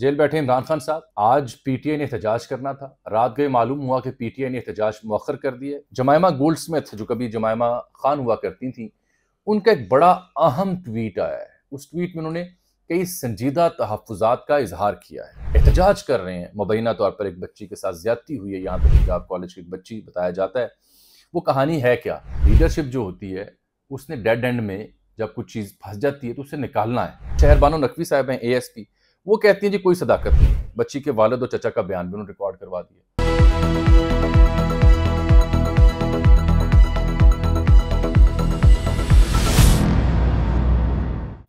jail बैठे इमरान खान साहब आज पीटीआई ने एहतजाज करना था रात गए मालूम हुआ कि पीटीआई ने एहतजाज मौखर कर दिया जमायमा गोल्ड स्मिथ जो कभी जमायमा खान हुआ करती थी उनका एक बड़ा अहम ट्वीट आया है उस ट्वीट में उन्होंने कई संजीदा तहफात का इजहार किया है एहतजाज कर रहे हैं मुबैना तौर पर एक बच्ची के साथ ज्यादती हुई है यहाँ पर पंजाब कॉलेज की एक बच्ची बताया जाता है वो कहानी है क्या लीडरशिप जो होती है उसने डेड एंड में जब कुछ चीज़ फंस जाती है तो उसे निकालना है शहरबानो नकवी साहब हैं ए एस पी वो कहती हैं जी कोई सदाकत नहीं बच्ची के वालद और चचा का बयान भी उन्होंने रिकॉर्ड करवा दिया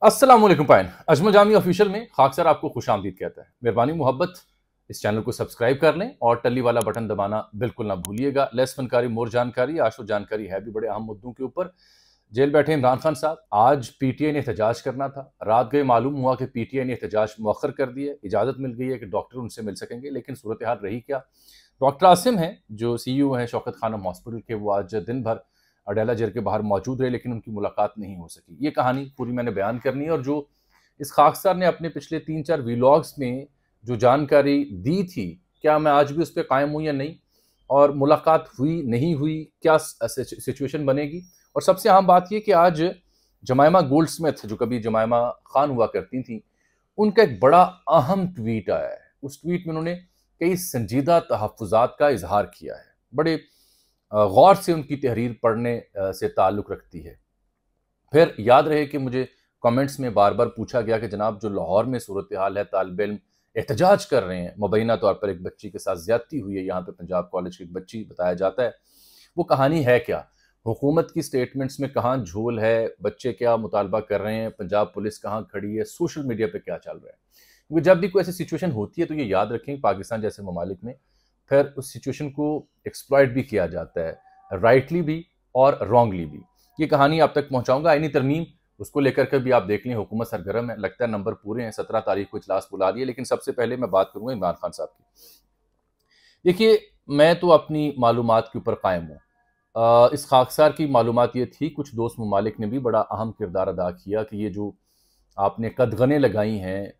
असलम पायन अजमल जामी ऑफिशियल में खाक सर आपको खुश आमदीद कहता है मेहरबानी मोहब्बत इस चैनल को सब्सक्राइब कर लें और टली वाला बटन दबाना बिल्कुल ना भूलिएगा लेस फनकारी मोर जानकारी आशो जानकारी है भी बड़े अहम मुद्दों के ऊपर जेल बैठे इमरान खान साहब आज आई ने एहतजाज करना था रात गए मालूम हुआ कि आई ने एहतजाज मौखर कर दिया इजाज़त मिल गई है कि डॉक्टर उनसे मिल सकेंगे लेकिन सूरत हाल रही क्या डॉक्टर आसिम हैं जो सी यू e हैं शौकत खानम हॉस्पिटल के वो आज दिन भर अडेला जेल के बाहर मौजूद रहे लेकिन उनकी मुलाकात नहीं हो सकी ये कहानी पूरी मैंने बयान करनी है और जो इस खाकसार ने अपने पिछले तीन चार वीलॉग्स में जो जानकारी दी थी क्या मैं आज भी उस पर कायम हूँ या नहीं और मुलाकात हुई नहीं हुई क्या सिचुएशन बनेगी और सबसे अहम बात यह कि आज जमायमा गोल्ड स्मिथ जो कभी जमायमा खान हुआ करती थी उनका एक बड़ा अहम ट्वीट आया है उस ट्वीट में उन्होंने कई संजीदा तहफात का इजहार किया है बड़े गौर से उनकी तहरीर पढ़ने से ताल्लुक़ रखती है फिर याद रहे कि मुझे कमेंट्स में बार बार पूछा गया कि जनाब जो लाहौर में सूरत हाल है तालब इम एहतजाज कर रहे हैं मुबैना तौर पर एक बच्ची के साथ ज्यादती हुई है यहाँ पर पंजाब कॉलेज की एक बच्ची बताया जाता है वो कहानी है क्या हुकूमत की स्टेटमेंट्स में कहाँ झोल है बच्चे क्या मुतालबा कर रहे हैं पंजाब पुलिस कहाँ खड़ी है सोशल मीडिया पर क्या चल रहा है क्योंकि जब भी कोई ऐसी सिचुएशन होती है तो ये याद रखें पाकिस्तान जैसे ममालिक में फिर उस सिचुएशन को एक्सप्लॉयट भी किया जाता है राइटली भी और रॉन्गली भी ये कहानी आप तक पहुँचाऊँगा आइनी तरमीम उसको लेकर के भी आप देख लें हुकूमत सरगर्म है लगता है नंबर पूरे हैं सत्रह तारीख को इजलास बुला रही है लेकिन सबसे पहले मैं बात करूँगा इमरान खान साहब की देखिए मैं तो अपनी मालूम के ऊपर कायम हूँ इस खाकसार की मालूम ये थी कुछ दोस्त ममालिक ने भी बड़ा अहम किरदार अदा किया कि ये जो आपने कदगने लगाई हैं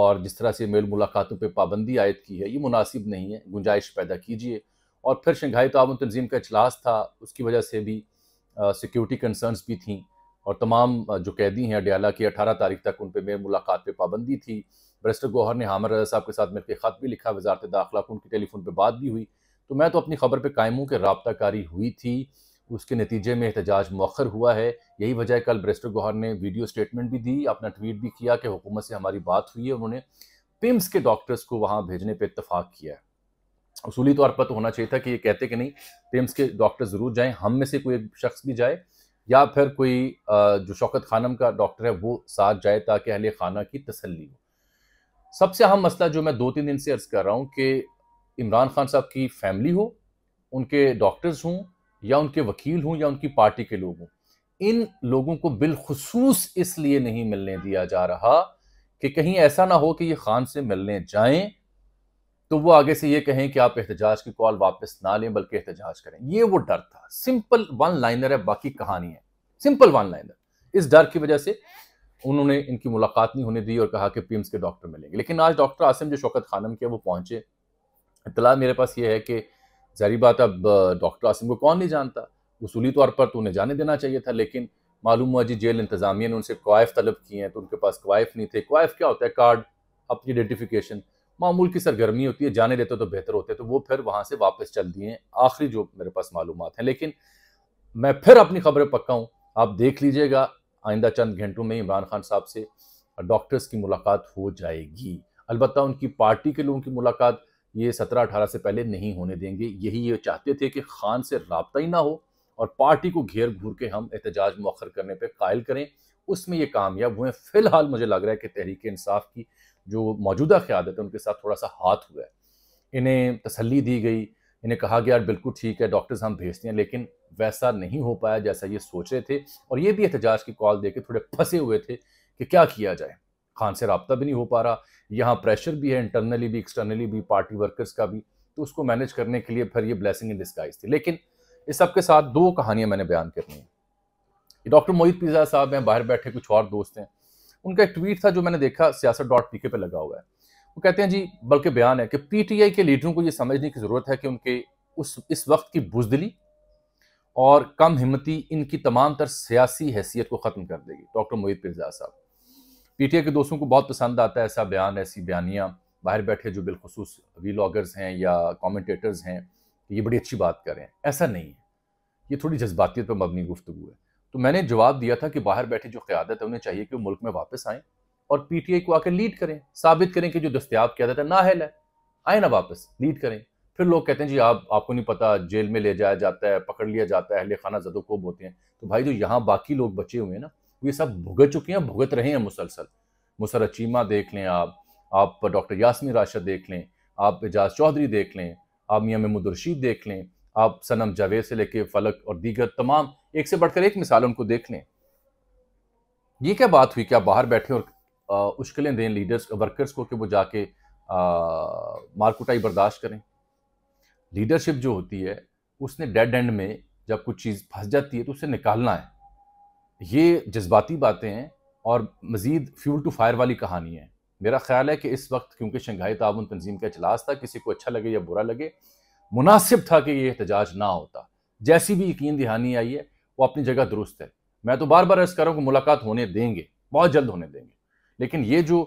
और जिस तरह से मेल मुलाकातों पर पाबंदी आयद की है ये मुनासिब नहीं है गुंजाइश पैदा कीजिए और फिर शंघाई ताउन तो तंजीम का अजलास था उसकी वजह से भी सिक्योरिटी कंसर्नस भी थी और तमाम जो कैदी हैं अडियाला की अठारह तारीख तक उन पर मेल मुलाकात पर पाबंदी थी बरस्टर गोहर ने हामर रजा साहब के साथ मिलकर ख़त भी लिखा वजारत दाखिला को उनकी टेलीफोन पर बात भी हुई तो मैं तो अपनी खबर पर कायम हूँ कि रबताकारी हुई थी उसके नतीजे में एहतजाज मौखर हुआ है यही वजह कल ब्रेस्टर गोहर ने वीडियो स्टेटमेंट भी दी अपना ट्वीट भी किया कि हुकूमत से हमारी बात हुई है उन्होंने पिम्स के डॉक्टर्स को वहाँ भेजने पर इतफाक़ किया है असूली तौर पर तो होना चाहिए था कि ये कहते कि नहीं पिम्स के डॉक्टर ज़रूर जाएँ हम में से कोई एक शख्स भी जाए या फिर कोई जो शौकत खानम का डॉक्टर है वो साथ जाए ताकि अहल खाना की तसली हो सबसे अहम मसला जो मैं दो तीन दिन से अर्ज़ कर रहा हूँ कि इमरान खान साहब की फैमिली हो उनके डॉक्टर्स हों या उनके वकील हों या उनकी पार्टी के लोग हों इन लोगों को बिलखसूस इसलिए नहीं मिलने दिया जा रहा कि कहीं ऐसा ना हो कि ये खान से मिलने जाएं तो वो आगे से ये कहें कि आप एहतजाज की कॉल वापस ना लें बल्कि एहतजाज करें ये वो डर था सिंपल वन लाइनर है बाकी कहानी है सिंपल वन लाइनर इस डर की वजह से उन्होंने इनकी मुलाकात नहीं होने दी और कहा कि पीम्स के डॉक्टर मिलेंगे लेकिन आज डॉक्टर आसिम जो शौकत खानम के वो पहुंचे इतला मेरे पास ये है कि जहरी बात अब डॉक्टर आसिम को कौन नहीं जानता उसूली तौर पर तो उन्हें जाने देना चाहिए था लेकिन मालूम हुआ जी जेल इंतजामिया ने उनसे क्वाइफ तलब किए हैं तो उनके पास क्वाइफ नहीं थे क्वाइफ क्या होता है कार्ड अपनी आइडेंटिफिकेशन मामूल की सरगर्मी होती है जाने देते तो बेहतर होते तो वो फिर वहाँ से वापस चल दिए आखिरी जो मेरे पास मालूम हैं लेकिन मैं फिर अपनी खबरें पक्का हूँ आप देख लीजिएगा आइंदा चंद घंटों में इमरान खान साहब से डॉक्टर्स की मुलाकात हो जाएगी अलबत्त उनकी पार्टी के लोगों की मुलाकात ये सत्रह अठारह से पहले नहीं होने देंगे यही ये चाहते थे कि खान से रबता ही ना हो और पार्टी को घेर घूर के हम एहतजाज मौखर करने पर कायल करें उसमें ये कामयाब हुए फ़िलहाल मुझे लग रहा है कि तहरीक इंसाफ की जो मौजूदा क़्यादत है उनके साथ थोड़ा सा हाथ हुआ है इन्हें तसली दी गई इन्हें कहा गया बिल्कुल ठीक है डॉक्टर्स हम भेजते हैं लेकिन वैसा नहीं हो पाया जैसा ये सोच रहे थे और ये भी एहतजाज की कॉल दे के थोड़े फंसे हुए थे कि क्या किया जाए खान से रबता भी नहीं हो पा रहा यहाँ प्रेशर भी है इंटरनली भी एक्सटर्नली भी पार्टी वर्कर्स का भी तो उसको मैनेज करने के लिए फिर ये ब्लेसिंग इन डिस्काइज थी लेकिन इस सब के साथ दो कहानियाँ मैंने बयान करनी है डॉक्टर मोहित पिज़ा साहब हैं बाहर बैठे कुछ और दोस्त हैं उनका एक ट्वीट था जो मैंने देखा सियासत डॉट पी के पे लगा हुआ है वो कहते हैं जी बल्कि बयान है कि पीटीआई के लीडरों को ये समझने की ज़रूरत है कि उनके उस इस वक्त की बुजदली और कम हिम्मती इनकी तमाम तर सियासी हैसियत को ख़त्म कर देगी डॉक्टर मोहित पिर्जा साहब पीटीए के दोस्तों को बहुत पसंद आता है ऐसा बयान ऐसी बयानियाँ बाहर बैठे जो बिलखसूस वीलॉगर्स हैं या कॉमेंटेटर्स हैं ये बड़ी अच्छी बात करें ऐसा नहीं है ये थोड़ी जज्बातीत पर मबनी गुफ्तु है तो मैंने जवाब दिया था कि बाहर बैठे जो क़्यादत है उन्हें चाहिए कि वो मुल्क में वापस आएँ और पी टी आई को आकर लीड करें साबित करें कि जो दस्तियाब क़्यादत है नाहल है आए ना वापस लीड करें फिर लोग कहते हैं जी आप आपको नहीं पता जेल में ले जाया जाता है पकड़ लिया जाता है अहले खाना जदोकोब होते हैं तो भाई जो यहाँ बाकी लोग बचे हुए हैं ना ये सब भुगत चुके हैं भुगत रहे हैं मुसलसल मुसरत चीमा देख लें आप आप डॉक्टर यासमी राशद देख लें आप एजाज चौधरी देख लें आप मियाँ महमूद रशीद देख लें आप सनम जावेद से लेके फलक और दीगर तमाम एक से बढ़कर एक मिसाल उनको देख लें ये क्या बात हुई क्या बाहर बैठे और उश्किलें दें लीडर्स वर्कर्स को कि वो जाके मारकुटाई बर्दाश्त करें लीडरशिप जो होती है उसने डेड एंड में जब कुछ चीज़ फंस जाती है तो उसे निकालना है ये जज्बाती बातें हैं और मज़ीद फ्यूल टू फायर वाली कहानी है मेरा ख्याल है कि इस वक्त क्योंकि शंघाई ताउन तंजीम का अजलास था किसी को अच्छा लगे या बुरा लगे मुनासिब था कि ये एहतजाज ना होता जैसी भी यकीन दहानी आई है वो अपनी जगह दुरुस्त है मैं तो बार बार ऐसा कर रहा हूँ कि मुलाकात होने देंगे बहुत जल्द होने देंगे लेकिन ये जो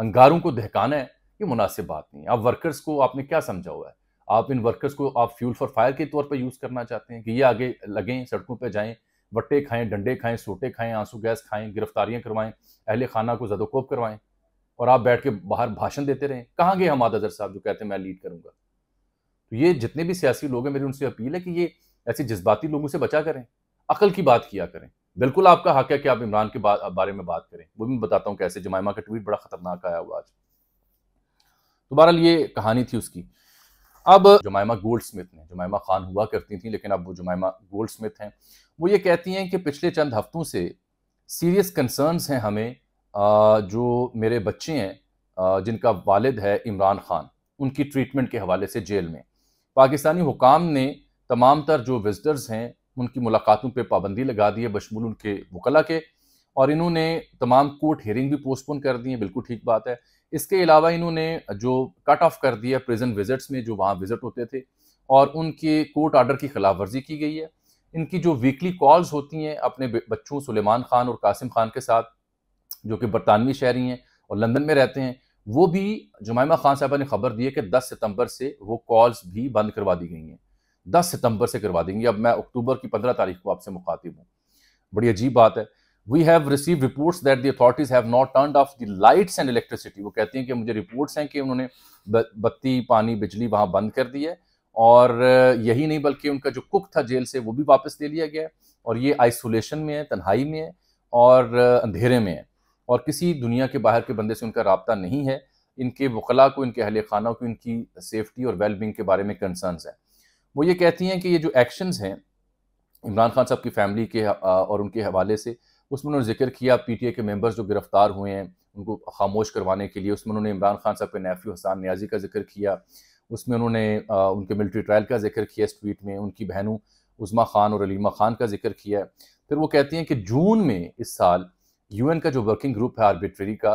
अंगारों को दहकाना है ये मुनासिब बात नहीं है आप वर्कर्स को आपने क्या समझा हुआ है आप इन वर्कर्स को आप फ्यूल फॉर फायर के तौर पर यूज़ करना चाहते हैं कि ये आगे लगें सड़कों पर जाएँ वट्टे खाएं डंडे खाएं सोटे खाएं आंसू गैस खाएं गिरफ्तारियां करवाएं अहले खाना को जदोकोप करवाएं और आप बैठ के बाहर भाषण देते रहें कहाँ गए हमाद अजहर साहब जो कहते हैं मैं लीड करूंगा तो ये जितने भी सियासी लोग हैं मेरी उनसे अपील है कि ये ऐसे जज्बाती लोगों से बचा करें अकल की बात किया करें बिल्कुल आपका हक है कि आप इमरान के बारे में बात करें वो भी मैं बताता हूँ कैसे जमायमा का ट्वीट बड़ा खतरनाक आया हुआ आज तो बहरहाल ये कहानी थी उसकी अब जुमायमा गोल्ड स्मिथ ने जमाइमा खान हुआ करती थी लेकिन अब वो जुमायमा गोल्ड स्मिथ हैं वो ये कहती हैं कि पिछले चंद हफ्तों से सीरियस कंसर्नस हैं हमें जो मेरे बच्चे हैं जिनका वालिद है इमरान खान उनकी ट्रीटमेंट के हवाले से जेल में पाकिस्तानी हुकाम ने तमाम तर जो विजिटर्स हैं उनकी मुलाकातों पर पाबंदी लगा दी है बशमूल उनके वकला के और इन्होंने तमाम कोर्ट हेयरिंग भी पोस्टपोन कर दी है बिल्कुल ठीक बात है इसके अलावा इन्होंने जो कट ऑफ कर दिया प्रिजन विजिट्स में जो वहाँ विजिट होते थे और उनके कोर्ट आर्डर की खिलाफ वर्जी की गई है इनकी जो वीकली कॉल्स होती हैं अपने बच्चों सुलेमान खान और कासिम खान के साथ जो कि बरतानवी शहरी हैं और लंदन में रहते हैं वो भी जुमाइमा खान साहबा ने खबर दी है कि 10 सितंबर से वो कॉल्स भी बंद करवा दी गई हैं 10 सितंबर से करवा देंगी अब मैं अक्टूबर की 15 तारीख को आपसे मुखातिब हूँ बड़ी अजीब बात है we have receive reports that the authorities have not turn off the lights and electricity वो कहती हैं कि मुझे रिपोर्ट्स हैं कि उन्होंने बत्ती पानी बिजली वहाँ बंद कर दी है और यही नहीं बल्कि उनका जो कुक था जेल से वो भी वापस ले लिया गया और ये आइसोलेशन में है तन्हाई में है और अंधेरे में है और किसी दुनिया के बाहर के बंदे से उनका रबता नहीं है इनके वकला को इनके अहल खाना को इनकी सेफ्टी और वेलबिंग के बारे में कंसर्नस हैं वो ये कहती हैं कि ये जो एक्शंस हैं इमरान खान साहब की फैमिली के और उनके हवाले से उसमें उन्होंने जिक्र किया पी टी ए के मेम्बर्स जो गिरफ्तार हुए हैं उनको खामोश करवाने के लिए उसमें उन्होंने इमरान खान साहब के नेफ्यू हसान न्याजी का जिक्र किया उसमें उन्होंने उनके मिलिट्री ट्रायल का जिक्र किया इस ट्वीट में उनकी बहनों उज़मा ख़ान और अलीमा ख़ान का जिक्र किया है फिर वो कहती हैं कि जून में इस साल यूएन का जो वर्किंग ग्रुप है आर्बिट्री का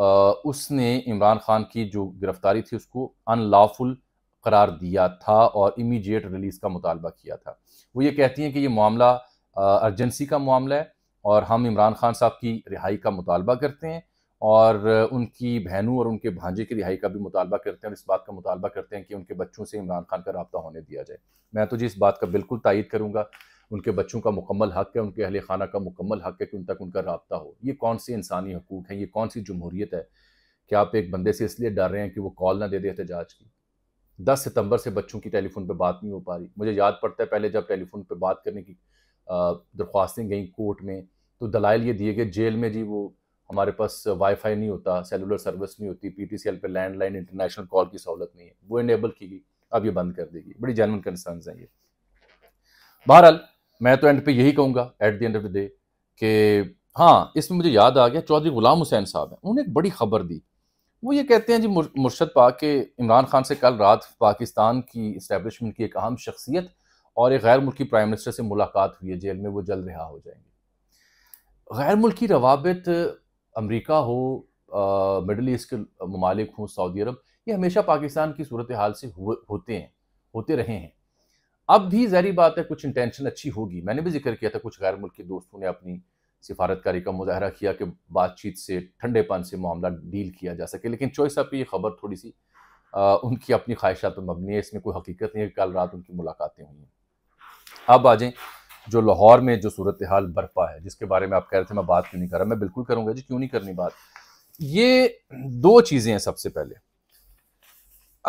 आ, उसने इमरान खान की जो गिरफ्तारी थी उसको अनलॉफुल करार दिया था और इमीडिएट रिलीज़ का मुतालबा किया था वो ये कहती हैं कि ये मामला अर्जेंसी का मामला है और हम इमरान खान साहब की रिहाई का मुतालबा करते हैं और उनकी बहनों और उनके भांजे की रिहाई का भी मुतालबा करते हैं और इस बात का मुतालबा करते हैं कि उनके बच्चों से इमरान खान का रबता होने दिया जाए मैं तो जी इस बात का बिल्कुल तायद करूँगा उनके बच्चों का मुकम्मल हक है उनके अहल खाना का मुकम्मल हक है कि उन तक उनका रबता हो ये कौन से इंसानी हकूक़ हैं ये कौन सी जमहूरीत है कि आप एक बंदे से इसलिए डर रहे हैं कि वो कॉल ना दे दे एहतजाज की दस सितंबर से बच्चों की टेलीफोन पर बात नहीं हो पा रही मुझे याद पड़ता है पहले जब टेलीफोन पर बात करने की दरख्वास्तें गई कोर्ट में तो दलाइल ये दिए गए जेल में जी वो हमारे पास वाईफाई नहीं होता सेलुलर सर्विस नहीं होती पीटीसीएल पे लैंडलाइन इंटरनेशनल कॉल की सहूलत नहीं है वो इनेबल की गई अब ये बंद कर देगी बड़ी जैनवन कंसर्न हैं ये बहरहाल मैं तो एंड पे यही कहूँगा at the end of the day कि हाँ इसमें मुझे याद आ गया चौधरी गुलाम हुसैन साहब हैं उन्होंने एक बड़ी खबर दी वो ये कहते हैं जी मुर्शद पाक के इमरान खान से कल रात पाकिस्तान की इस्टेबलिशमेंट की एक अहम शख्सियत और एक गैर मुल्की प्राइम मिनिस्टर से मुलाकात हुई है जेल में वो जल्द रिहा हो जाएंगे गैर मुल्की रवाबित अमेरिका हो मिडल ईस्ट के ममालिक हों सऊदी अरब ये हमेशा पाकिस्तान की सूरत हाल से हुए होते हैं होते रहे हैं अब भी जहरी बात है कुछ इंटेंशन अच्छी होगी मैंने भी जिक्र किया था कुछ गैर मुल्क दोस्तों ने अपनी सिफारतकारी का मुजाहरा किया कि बातचीत से ठंडेपन से मामला डील किया जा सके लेकिन चोइस आप ये खबर थोड़ी सी आ, उनकी अपनी ख्वाहिशात पर मबनी है इसमें कोई हकीकत नहीं है कल रात उनकी मुलाकातें हुई हैं अब आ जाए जो लाहौर में जो सूरत हाल बर्फा है जिसके बारे में आप कह रहे थे मैं बात क्यों नहीं कर रहा मैं बिल्कुल करूंगा जी क्यों नहीं करनी बात ये दो चीज़ें हैं सबसे पहले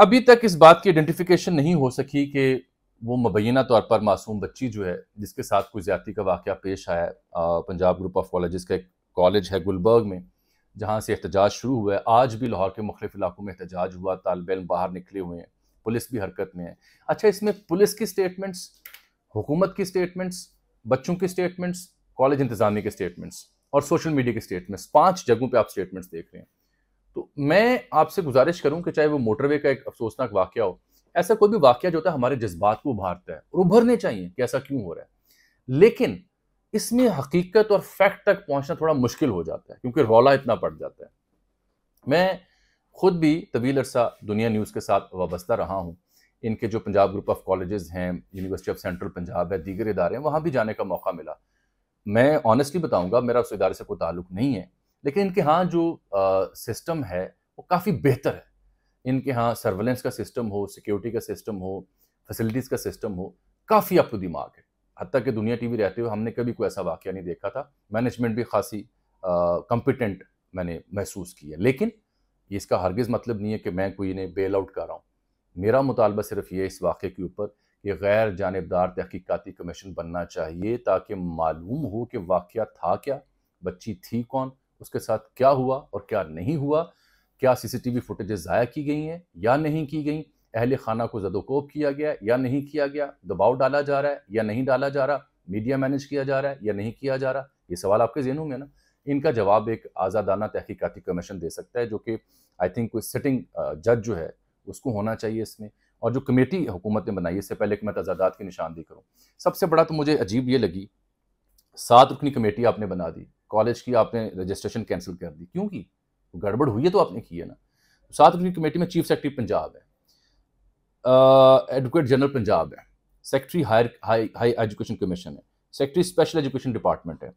अभी तक इस बात की आइडेंटिफिकेशन नहीं हो सकी कि वो मुबैना तौर पर मासूम बच्ची जो है जिसके साथ कोई ज्यादा का वाक़ पेश आया है पंजाब ग्रुप ऑफ कॉलेज का एक कॉलेज है गुलबर्ग में जहाँ से एहतजाज शुरू हुआ है आज भी लाहौर के मुख्तफ इलाकों में एहतजाज हुआ तालब बाहर निकले हुए हैं पुलिस भी हरकत में है अच्छा इसमें पुलिस की स्टेटमेंट्स हुकूमत की स्टेटमेंट्स बच्चों की स्टेटमेंट्स कॉलेज इंतजामी के स्टेटमेंट्स और सोशल मीडिया के स्टेटमेंट्स पांच जगहों पे आप स्टेटमेंट्स देख रहे हैं तो मैं आपसे गुजारिश करूं कि चाहे वो मोटरवे का एक अफसोसनाक वाक्य हो ऐसा कोई भी वाक्य जो होता है हमारे जज्बात को उभारता है और उभरने चाहिए कि ऐसा क्यों हो रहा है लेकिन इसमें हकीकत और फैक्ट तक पहुंचना थोड़ा मुश्किल हो जाता है क्योंकि रौला इतना पड़ जाता है मैं खुद भी तवील अरसा दुनिया न्यूज़ के साथ वाबस्ता रहा हूँ इनके जो पंजाब ग्रुप ऑफ कॉलेजेस हैं यूनिवर्सिटी ऑफ सेंट्रल पंजाब है दीगर इदारे हैं वहाँ भी जाने का मौका मिला मैं ऑनेस्टली बताऊँगा मेरा उस इदारे से कोई ताल्लुक नहीं है लेकिन इनके यहाँ जो सिस्टम है वो काफ़ी बेहतर है इनके यहाँ सर्वेलेंस का सिस्टम हो सिक्योरिटी का सिस्टम हो फैसिलिटीज़ का सिस्टम हो काफ़ी अप टू दिमाग है हती कि दुनिया टीवी रहते हुए हमने कभी कोई ऐसा वाक्य नहीं देखा था मैनेजमेंट भी खासी कंपिटेंट मैंने महसूस किया है लेकिन इसका हरगिज़ मतलब नहीं है कि मैं कोई इन्हें बेल आउट कर रहा हूँ मेरा मुतालबा सिर्फ ये इस वाक़े के ऊपर कि गैर जानबदार तहकीकती कमीशन बनना चाहिए ताकि मालूम हो कि वाक़ था क्या बच्ची थी कौन उसके साथ क्या हुआ और क्या नहीं हुआ क्या C C T V footage ज़ाया की गई हैं या नहीं की गई अहल खाना को जदोकोब किया गया या नहीं किया गया दबाव डाला जा रहा है या नहीं डाला जा रहा मीडिया मैनेज किया जा रहा है या नहीं किया जा रहा ये सवाल आपके जेनों में ना इनका जवाब एक आज़ादाना तहकीकती कमीशन दे सकता है जो कि आई थिंक कोई सिटिंग जज जो है उसको होना चाहिए इसमें और जो कमेटी हुकूमत ने बनाई इससे पहले कि मैं तजादात की निशानदेही करूँ सबसे बड़ा तो मुझे अजीब ये लगी सात रुकनी कमेटी आपने बना दी कॉलेज की आपने रजिस्ट्रेशन कैंसिल कर दी क्योंकि गड़बड़ हुई है तो आपने की है ना सात रुकनी कमेटी में चीफ सेक्रेटरी पंजाब है एडवोकेट जनरल पंजाब है secretary higher high high education commission है सेक्रेटरी स्पेशल एजुकेशन डिपार्टमेंट है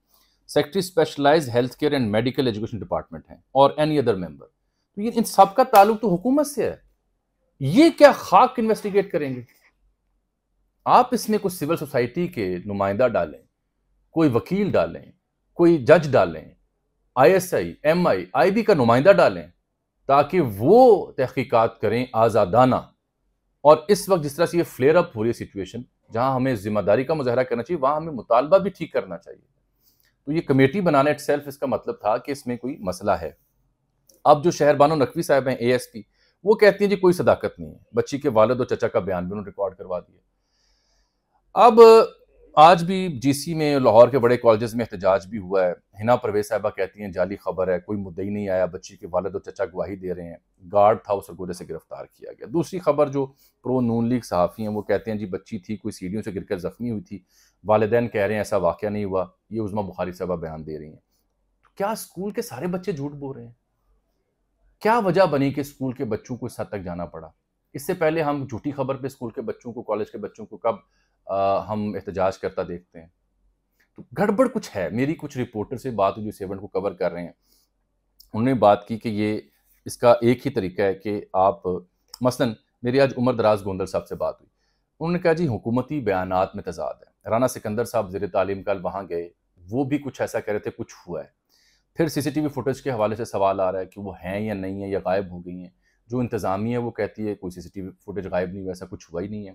secretary specialize health care and medical education department है और एनी अदर मेंबर तो ये इन सब का ताल्लुक तो हुकूमत से है ये क्या खाक इन्वेस्टिगेट करेंगे आप इसमें कुछ सिविल सोसाइटी के नुमाइंदा डालें कोई वकील डालें कोई जज डालें आईएसआई एमआई आईबी का नुमाइंदा डालें ताकि वो तहकीकात करें आज़ादाना और इस वक्त जिस तरह से ये फ्लेयर अप हो रही है सिचुएशन जहां हमें जिम्मेदारी का मुजाहरा करना चाहिए वहां हमें मुतालबा भी ठीक करना चाहिए तो ये कमेटी बनाना इट इसका मतलब था कि इसमें कोई मसला है अब जो शहरबानो नकवी साहब हैं ए एस वो कहती हैं जी कोई सदाकत नहीं है बच्ची के वालद और चचा का बयान भी उन्होंने रिकॉर्ड करवा दिया अब आज भी जीसी में लाहौर के बड़े कॉलेज में एहतजाज भी हुआ है हिना परवेज साहबा कहती हैं जाली खबर है कोई मुद्दई नहीं आया बच्ची के वालद और चचा गवाही दे रहे हैं गार्ड था उस सरगोले से गिरफ्तार किया गया दूसरी खबर जो प्रो नून लीग सहाफ़ी हैं वो कहते हैं जी बच्ची थी कोई सीढ़ियों से गिरकर ज़ख्मी हुई थी वालदेन कह रहे हैं ऐसा वाक्य नहीं हुआ ये उज़मा बुखारी साहबा बयान दे रही हैं तो क्या स्कूल के सारे बच्चे झूठ बोल रहे हैं क्या वजह बनी कि स्कूल के बच्चों को इस हद तक जाना पड़ा इससे पहले हम झूठी खबर पे स्कूल के बच्चों को कॉलेज के बच्चों को कब आ, हम एहतजाज करता देखते हैं तो गड़बड़ कुछ है मेरी कुछ रिपोर्टर से बात हुई जो इस इवेंट को कवर कर रहे हैं उन्होंने बात की कि ये इसका एक ही तरीका है कि आप मसलन मेरी आज उमर दराज गोंदल साहब से बात हुई उन्होंने कहा जी हुकूमती बयान में तजाद है राना सिकंदर साहब जेर तालीम कल वहाँ गए वो भी कुछ ऐसा कह रहे थे कुछ हुआ है फिर सीसीटीवी फुटेज के हवाले से सवाल आ रहा है कि वो हैं या नहीं है या गायब हो गई हैं जो इंतज़ामिया है वो कहती है कोई सीसीटीवी फुटेज गायब नहीं हुआ ऐसा कुछ हुआ ही नहीं है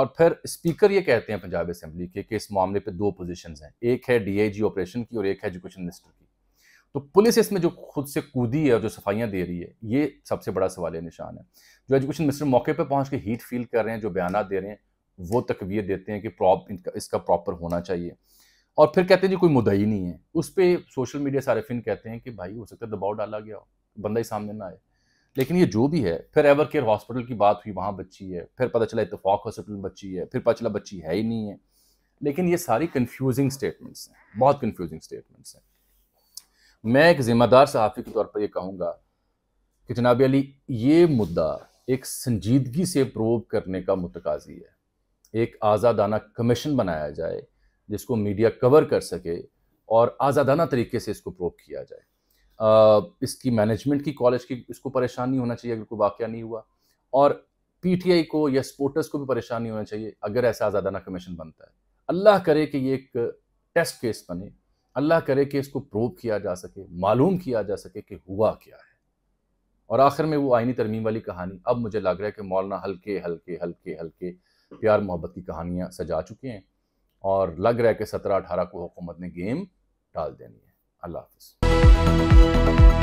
और फिर स्पीकर ये कहते हैं पंजाब असम्बली के कि इस मामले पे दो पोजीशंस हैं एक है डीआईजी ऑपरेशन की और एक है एजुकेशन मिनिस्टर की तो पुलिस इसमें जो खुद से कूदी है और जो सफाइयाँ दे रही है ये सबसे बड़ा सवाल निशान है जो एजुकेशन मिनिस्टर मौके पर पहुँच के हीट फील कर रहे हैं जो बयान दे रहे हैं वो तकवीर देते हैं कि प्रॉप इसका प्रॉपर होना चाहिए और फिर कहते हैं जी कोई मुद्दा ही नहीं है उस पर सोशल मीडिया सारेफिन कहते हैं कि भाई हो सकता है दबाव डाला गया हो बंदा ही सामने ना आए लेकिन ये जो भी है फिर एवर केयर हॉस्पिटल की बात हुई वहाँ बच्ची है फिर पता चला इतफाक़ हॉस्पिटल में बच्ची है फिर पता चला बच्ची है ही नहीं है लेकिन ये सारी कन्फ्यूजिंग स्टेटमेंट्स हैं बहुत कन्फ्यूजिंग स्टेटमेंट्स हैं मैं एक ज़िम्मेदार सहाफ़ी के तौर पर यह कहूँगा कि जनाब अली ये मुद्दा एक संजीदगी से प्रोव करने का मुतकाजी है एक आज़ादाना कमीशन बनाया जाए जिसको मीडिया कवर कर सके और आज़ादाना तरीके से इसको प्रोव किया जाए आ, इसकी मैनेजमेंट की कॉलेज की इसको परेशान नहीं होना चाहिए अगर कोई वाक़ नहीं हुआ और पीटीआई को या स्पोर्टर्स को भी परेशान नहीं होना चाहिए अगर ऐसा आज़ादाना कमीशन बनता है अल्लाह करे कि ये एक टेस्ट केस बने अल्लाह करे कि इसको प्रूव किया जा सके मालूम किया जा सके कि हुआ क्या है और आखिर में वो आइनी तरमीम वाली कहानी अब मुझे लग रहा है कि मौलाना हल्के हल्के हल्के हल्के प्यार मोहब्बत की कहानियाँ सजा चुके हैं और लग रहा है कि सत्रह अठारह को हुकूमत ने गेम डाल देनी है अल्लाह हाफिज़